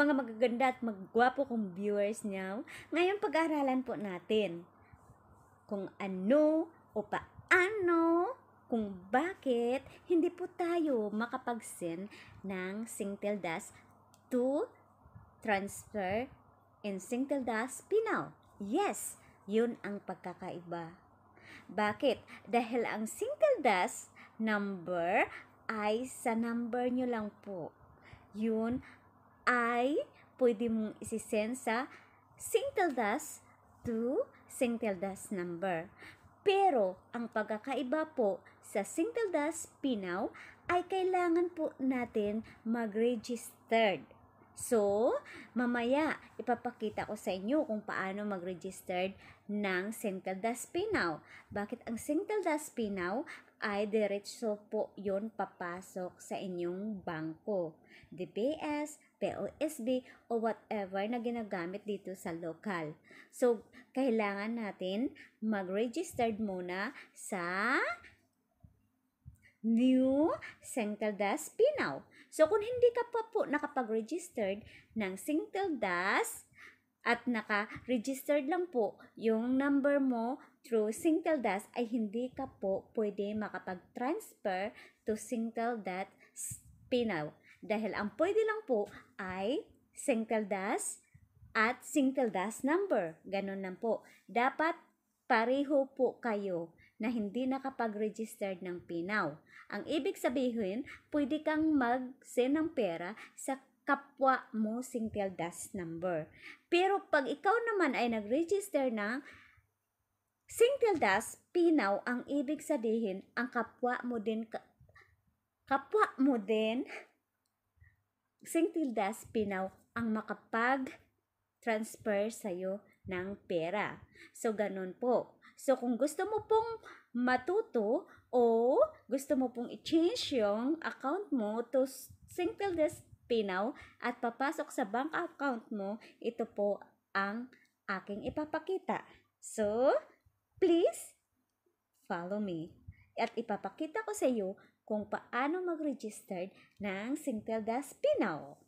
mga magaganda at magwapo kong viewers now, ngayon pag-aralan po natin kung ano o paano kung bakit hindi po tayo makapag-send ng Singteldas to transfer in Singteldas Pinal. Yes, yun ang pagkakaiba. Bakit? Dahil ang Singteldas number ay sa number nyo lang po. Yun ay pwede mong isisend sa singteldas to singteldas number. Pero ang pagkakaiba po sa singteldas Pinaw ay kailangan po natin mag-registered. So, mamaya ipapakita ko sa inyo kung paano mag-registered ng Singteldas Pinaw. Bakit ang Singteldas Pinaw ay diretso po yon papasok sa inyong bangko. DPS, POSB, o whatever na ginagamit dito sa lokal. So, kailangan natin mag-registered muna sa New Singteldas Pinaw. So, kung hindi ka pa po nakapag-registered ng Singteldas at naka-registered lang po yung number mo through Singtel.das ay hindi ka po pwede makapag-transfer to Singtel.pinaw dahil ang pwede lang po ay Singtel.das at Singtel.das number. Ganun lang po. Dapat pareho po kayo na hindi nakapag-registered ng PINAW. Ang ibig sabihin, pwede kang mag-send ng pera sa kapwa mo single Dash number. Pero pag ikaw naman ay nag-register ng single Dash Pinaw, ang ibig sabihin, ang kapwa mo din kapwa mo din single Dash Pinaw ang makapag transfer sa iyo ng pera. So, ganun po. So, kung gusto mo pong matuto o gusto mo pong i-change yung account mo to single dash pinaw at papasok sa bank account mo, ito po ang aking ipapakita. So, please follow me. At ipapakita ko sa iyo kung paano mag-register ng Singteldas Pinaw.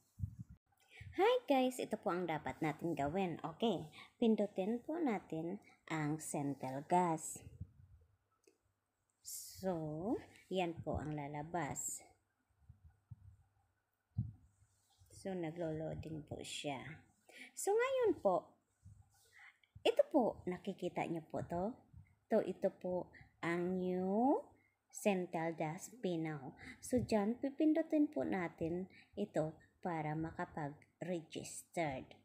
Hi guys! Ito po ang dapat natin gawin. Okay, pindutin po natin ang Singtelgas. So, yan po ang lalabas. So, naglo-loading po siya. So, ngayon po, ito po, nakikita niyo po to. To, ito po ang new Central Das Pinaw. So, dyan, pipindutin po natin ito para makapag-registered.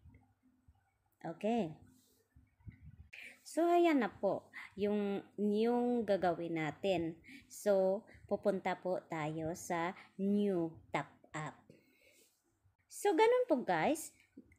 Okay. So, ayan na po yung, yung gagawin natin. So, pupunta po tayo sa new top up. So, ganun po guys.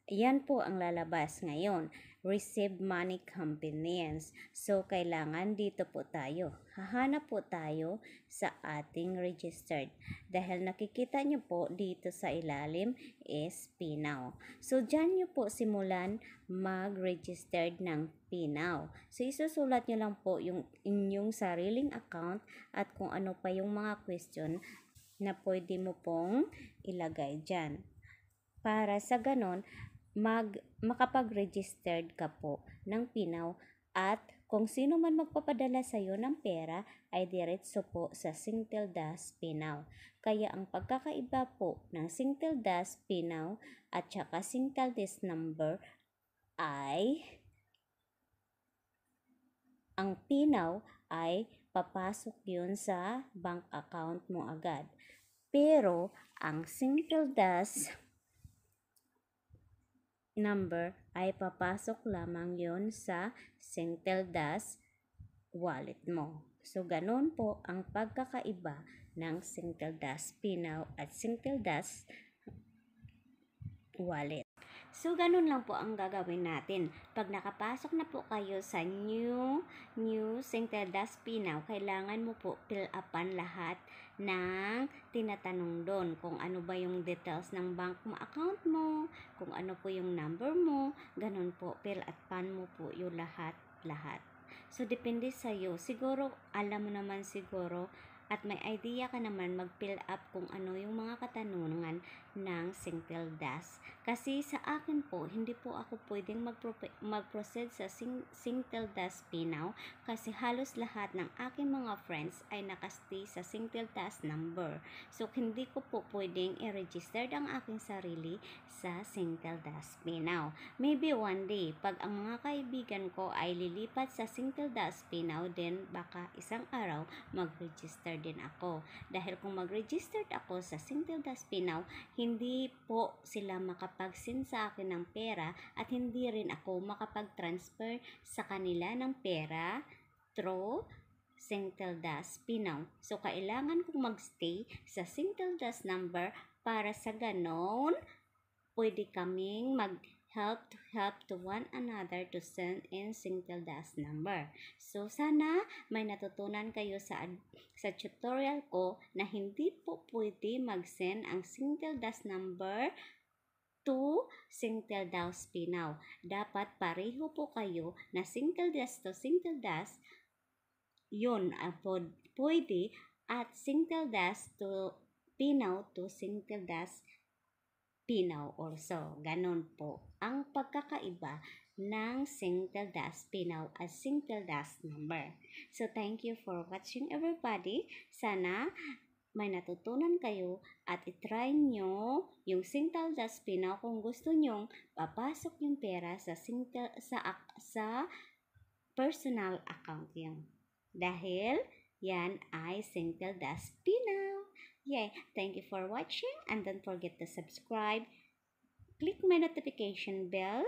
Yan po ang lalabas ngayon. Receive money convenience. So, kailangan dito po tayo. Hahanap po tayo sa ating registered. Dahil nakikita nyo po dito sa ilalim is PINAW. So, dyan nyo po simulan mag-registered ng PINAW. So, isusulat nyo lang po yung inyong sariling account at kung ano pa yung mga question na pwede mo pong ilagay dyan para sa ganon mag makapag-registered ka po ng Pinaw at kung sino man magpapadala sa iyo ng pera ay diretso po sa Singteldas Pinaw. Kaya ang pagkakaiba po ng Singteldas Pinaw at saka Singteldas number ay ang Pinaw ay papasok yun sa bank account mo agad. Pero ang Singteldas number ay papasok lamang yon sa Singteldas wallet mo. So, ganun po ang pagkakaiba ng Singteldas Pinaw at Singteldas wallet. So, ganun lang po ang gagawin natin. Pag nakapasok na po kayo sa new, new Sinteldas now, kailangan mo po fill upan lahat ng tinatanong doon. Kung ano ba yung details ng bank mo, account mo, kung ano po yung number mo, ganun po, fill pan mo po yung lahat-lahat. So, depende sa'yo. Siguro, alam mo naman siguro, at may idea ka naman mag-fill up kung ano yung mga katanungan ng single DAS. Kasi sa akin po, hindi po ako pwedeng mag-proceed sa sing single DAS Pinaw kasi halos lahat ng aking mga friends ay nakastay sa single DAS number. So, hindi ko po pwedeng i-register ang aking sarili sa single DAS Pinaw. Maybe one day, pag ang mga kaibigan ko ay lilipat sa single DAS Pinaw, then baka isang araw mag-register din ako. Dahil kung mag-registered ako sa Singtel Das Pinaw, hindi po sila makapag-send sa akin ng pera at hindi rin ako makapag-transfer sa kanila ng pera through Singteldas Pinaw. So, kailangan kong magstay sa Singteldas number para sa ganon, pwede kaming mag help to help to one another to send in single dash number. So sana may natutunan kayo sa sa tutorial ko na hindi po pwede mag-send ang dash number to single dash Pinaw. Dapat pareho po kayo na single dash to single dash yun apod ah, pwede at single dash to Pinaw to single dash Pinaw also. Ganon po ang pagkakaiba ng single Singteldas Pinaw at dash number. So, thank you for watching everybody. Sana may natutunan kayo at itry nyo yung single dash Pinaw kung gusto nyong papasok yung pera sa, Singtel, sa, sa personal account yung. Dahil yan ay dash Pinaw. Yeah, thank you for watching and don't forget to subscribe. Click my notification bell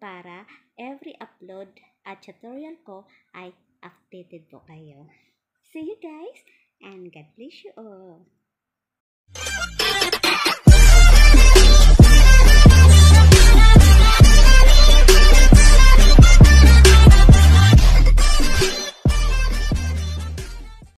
para every upload at tutorial ko ay updated po kayo. See you guys and God bless you all.